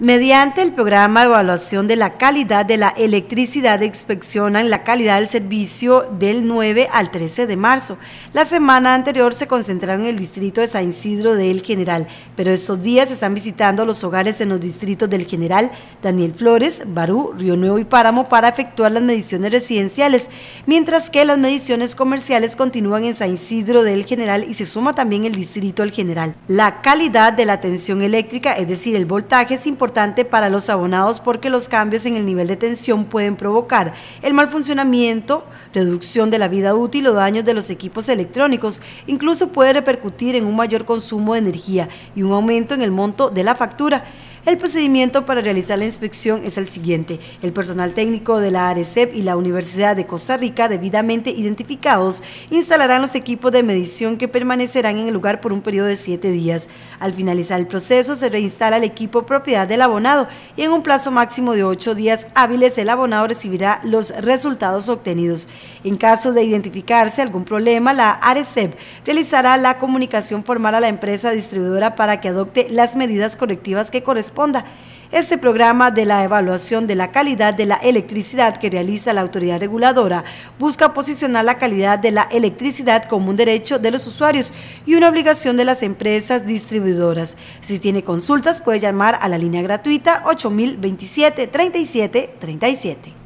Mediante el programa de evaluación de la calidad de la electricidad inspeccionan la calidad del servicio del 9 al 13 de marzo. La semana anterior se concentraron en el distrito de San Isidro del General, pero estos días están visitando los hogares en los distritos del General, Daniel Flores, Barú, Río Nuevo y Páramo para efectuar las mediciones residenciales, mientras que las mediciones comerciales continúan en San Isidro del General y se suma también el distrito del General. La calidad de la tensión eléctrica, es decir, el voltaje, es importante para los abonados porque los cambios en el nivel de tensión pueden provocar el mal funcionamiento, reducción de la vida útil o daños de los equipos electrónicos. Incluso puede repercutir en un mayor consumo de energía y un aumento en el monto de la factura. El procedimiento para realizar la inspección es el siguiente. El personal técnico de la ARECEP y la Universidad de Costa Rica, debidamente identificados, instalarán los equipos de medición que permanecerán en el lugar por un periodo de siete días. Al finalizar el proceso, se reinstala el equipo propiedad del abonado y en un plazo máximo de ocho días hábiles el abonado recibirá los resultados obtenidos. En caso de identificarse algún problema, la ARECEP realizará la comunicación formal a la empresa distribuidora para que adopte las medidas correctivas que corresponden este programa de la evaluación de la calidad de la electricidad que realiza la autoridad reguladora busca posicionar la calidad de la electricidad como un derecho de los usuarios y una obligación de las empresas distribuidoras. Si tiene consultas puede llamar a la línea gratuita 8027 37 37.